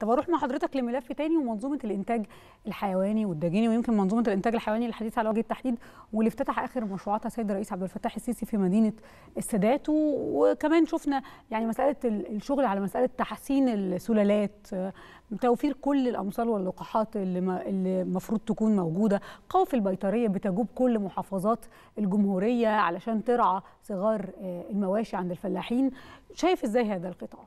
طب اروح مع حضرتك لملف تاني ومنظومه الانتاج الحيواني والدجيني ويمكن منظومه الانتاج الحيواني الحديث على وجه التحديد واللي افتتح اخر مشروعاتها السيد الرئيس عبد الفتاح السيسي في مدينه السادات وكمان شفنا يعني مساله الشغل على مساله تحسين السلالات توفير كل الامصال واللقاحات اللي المفروض تكون موجوده قوافل البيطريه بتجوب كل محافظات الجمهوريه علشان ترعى صغار آه، المواشي عند الفلاحين شايف ازاي هذا القطاع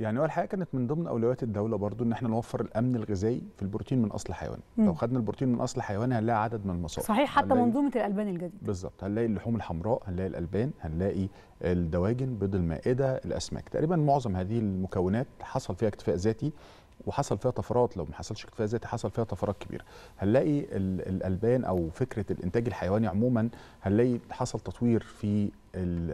يعني هو الحقيقه كانت من ضمن اولويات الدوله برضو ان احنا نوفر الامن الغذائي في البروتين من اصل حيواني مم. لو خدنا البروتين من اصل حيواني هنلاقي عدد من المصادر صحيح حتى منظومه الالبان الجديده بالظبط هنلاقي اللحوم الحمراء هنلاقي الالبان هنلاقي الدواجن بيض المائده الاسماك تقريبا معظم هذه المكونات حصل فيها اكتفاء ذاتي وحصل فيها طفرات لو ما حصلش اكتفاء ذاتي حصل فيها طفرات كبيره هنلاقي الالبان او فكره الانتاج الحيواني عموما هنلاقي حصل تطوير في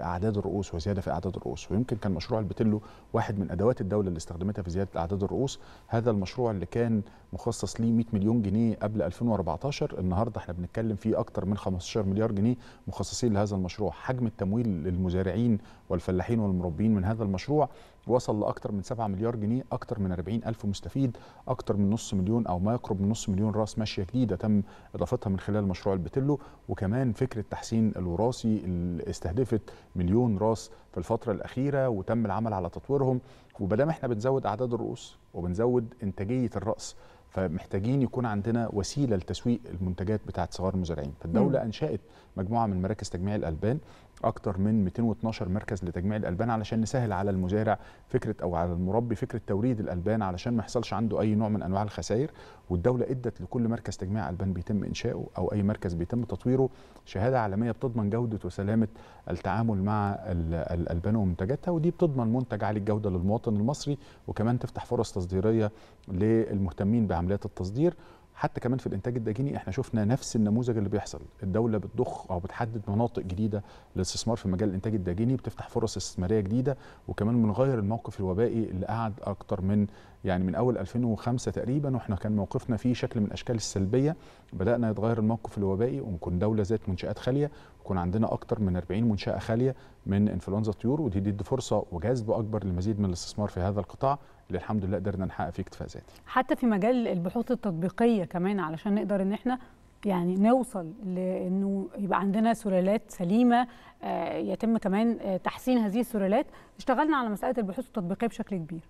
اعداد الرؤوس وزياده في اعداد الرؤوس ويمكن كان مشروع البتلو واحد من ادوات الدوله اللي استخدمتها في زياده اعداد الرؤوس هذا المشروع اللي كان مخصص ليه 100 مليون جنيه قبل 2014 النهارده احنا بنتكلم فيه اكتر من 15 مليار جنيه مخصصين لهذا المشروع حجم التمويل للمزارعين والفلاحين والمربين من هذا المشروع وصل لأكثر من 7 مليار جنيه أكثر من 40 ألف مستفيد أكثر من نص مليون أو ما يقرب من نص مليون راس ماشية جديدة تم إضافتها من خلال مشروع البتلو وكمان فكرة تحسين الوراثي اللي استهدفت مليون راس في الفترة الأخيرة وتم العمل على تطويرهم وبدام احنا بنزود أعداد الرؤوس وبنزود إنتاجية الرأس فمحتاجين يكون عندنا وسيله لتسويق المنتجات بتاعه صغار المزارعين فالدوله مم. انشات مجموعه من مراكز تجميع الالبان اكتر من 212 مركز لتجميع الالبان علشان نسهل على المزارع فكره او على المربي فكره توريد الالبان علشان ما يحصلش عنده اي نوع من انواع الخسائر والدوله ادت لكل مركز تجميع البان بيتم انشاؤه او اي مركز بيتم تطويره شهاده عالميه بتضمن جوده وسلامه التعامل مع الالبان ومنتجاتها ودي بتضمن منتج عالي الجوده للمواطن المصري وكمان تفتح فرص تصديريه للمهتمين بعمل عمليات التصدير حتى كمان في الانتاج الداجيني احنا شفنا نفس النموذج اللي بيحصل الدوله بتضخ او بتحدد مناطق جديده للاستثمار في مجال الانتاج الداجيني بتفتح فرص استثماريه جديده وكمان بنغير الموقف الوبائي اللي قعد اكتر من يعني من اول 2005 تقريبا واحنا كان موقفنا فيه شكل من الاشكال السلبيه بدانا يتغير الموقف الوبائي ونكون دوله ذات منشات خاليه ويكون عندنا اكثر من 40 منشاه خاليه من انفلونزا الطيور ودي تدي فرصه وجذب اكبر للمزيد من الاستثمار في هذا القطاع اللي الحمد لله قدرنا نحقق فيه اكتفاء ذاتي. حتى في مجال البحوث التطبيقيه كمان علشان نقدر ان احنا يعني نوصل لانه يبقى عندنا سلالات سليمه آه، يتم كمان آه، تحسين هذه السلالات اشتغلنا على مساله البحوث التطبيقيه بشكل كبير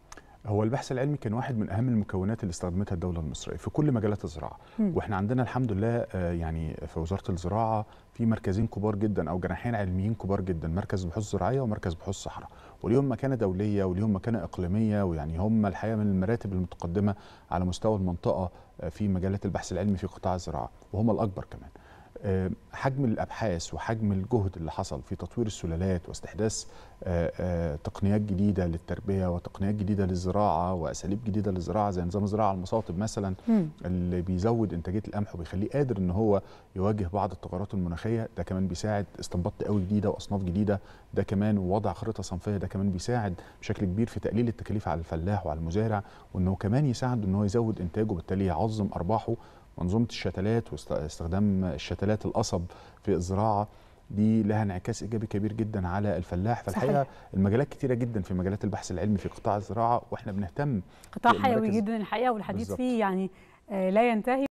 هو البحث العلمي كان واحد من اهم المكونات اللي استخدمتها الدوله المصريه في كل مجالات الزراعه م. واحنا عندنا الحمد لله آه، يعني في وزاره الزراعه في مركزين كبار جدا او جناحين علميين كبار جدا مركز بحوث زراعيه ومركز بحوث صحراء وليهم مكانه دوليه وليهم مكانه اقليميه ويعني هم الحقيقه من المراتب المتقدمه على مستوى المنطقه آه، في مجالات البحث العلمي في قطاع الزراعه وهم الاكبر كمان آه، حجم الابحاث وحجم الجهد اللي حصل في تطوير السلالات واستحداث آه، آه، تقنيات جديده للتربيه وتقنيات جديده للزراعه واساليب جديده للزراعه زي نظام الزراعه المصاطب مثلا اللي بيزود انتاجيه القمح وبيخليه قادر ان هو يواجه بعض التغيرات المناخيه ده كمان بيساعد استنباط قوي جديده واصناف جديده ده كمان ووضع خريطه صنفيه ده كمان بيساعد بشكل كبير في تقليل التكاليف على الفلاح وعلى المزارع وانه كمان يساعده ان هو يزود انتاجه وبالتالي يعظم ارباحه منظومه الشتلات واستخدام الشتلات القصب في الزراعه دي لها انعكاس ايجابي كبير جدا على الفلاح فالحقيقه صحيح. المجالات كتيره جدا في مجالات البحث العلمي في قطاع الزراعه واحنا بنهتم قطاع حيوي جدا الحقيقه والحديث بالزبط. فيه يعني آه، لا ينتهي